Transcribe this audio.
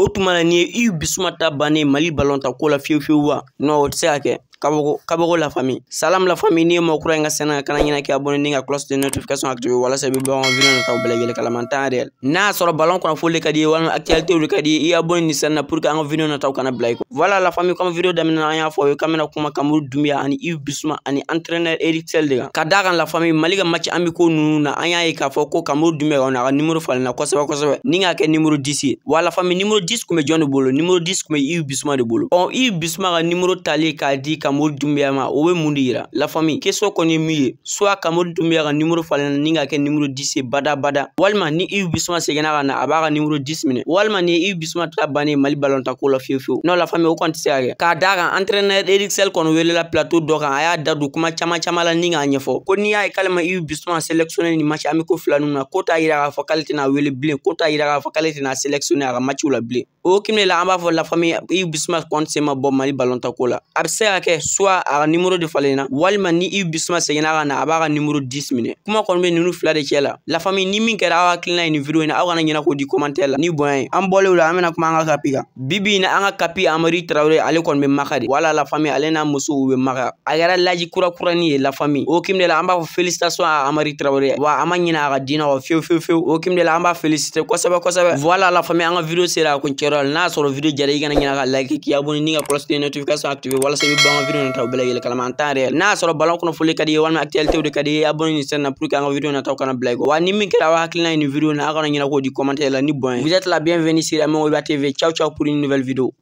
o tuma na ni ye i bisuma ta bannen mali balon ta ko la fiyewu fiyewu wa nɔn o tɛ se ka kɛ kabogo kabogo la famille salam la famille ni mo kura nga sena kana nyina ki abonné ni nga cloche de notification activé wala se bi bon video na taw bela gele kala man réel na solo ballon ko fo le kadi wala actualité le kadi i abonné ni sena pour ka nga video na taw kana blay voilà la famille comme vidéo video damina ya fo kamé na kuma kamuru dumia ani i Bissouma ani entraîneur Eric Seldega ka da kan la famille maliga match ami ko nunu na anya y'a k'a fo ko kamuru dumia ona ka numéro fal na ko sa ko sa ni nga ke numéro 10 wala famille numéro 10 kun bɛ jɔn bolo numéro 10 kun bɛ Yves Bissouma de bolo on i Bissouma ka numéro tali k'a di ka kamori dunbiya ma o be mun de yira lafami keso kɔni ye min ye so a kamori dunbiya ka nimoro falenna ni ka kɛ nimoro dise badabada walima ni iv bisuma segɛnna ka na a b'a ka nimoro dis minɛ walima ni iv bisuma ta banne mali balɔnta ko la fiyefiyewu n'o lafami o kɔni tɛ se ka kɛ k'a daa kan entrainɛr eriksɛl kɔni welela plateau dɔ kan a y'a da don kuma caaman caaman la ni k'a ɲɛfɔ ko n'i y'a ye k'ale ma iv bisuma selɛctionnɛ ni match an be ko filanu na ko t'a yira k'a fɔ k'ale tɛna wele bilen ko t'a yira k'a fɔ k'ale tɛna selɛctionnɛ a ka matchiw la bilen o hokumu le la an b'a fɔ lafami iv bisuma kɔni se ma bɔ mali balɔnta ko la a be se ka kɛ soit suwa a ka nimoro de falenna walima ni i bisuma seginna ka na a b'a ka nimoro dis minɛ kuma kɔni bɛ nunu fila de cɛ la lafami ni min kɛra aw hakilina ye ni video in na aw kana ɲina k'o di commentaire la ni bonya ye an bɔlen la an bɛna kuma an ka kapi kan bibi na an ka kapi amari tarawele ale kɔni bɛ maka de wala lafami ale n'a muso u bɛ maka a kɛra laji kurakurani ye lafami o kim de la an b'a fɔ félicitation a amari tarawele wa an ma ɲina a ka diinɛ kɔ fiyewu fiyewu fiyewu o kim de la an b'a félicité kosɛbɛ kosɛbɛ voilà lafami an ka video sera a kuncɛyɔrɔ la n'a sɔrɔ video jara i kana ɲina ka like k'i abonné ni ka cloche de notification activer walasa i bɛ ban video nataw bɛɛ lajɛlen kalama an t'a yɛrɛ n'a solo balon ko ka di ye walima actualité de kadi abonné ye ni sen na pour que an ka video nataw kana bila i wa ni min wa aw hakilina ye nin na ko ni na k'o di commenter la ni bon vous êtes la bienvenue sur Amon TV ciao ciao pour une nouvelle vidéo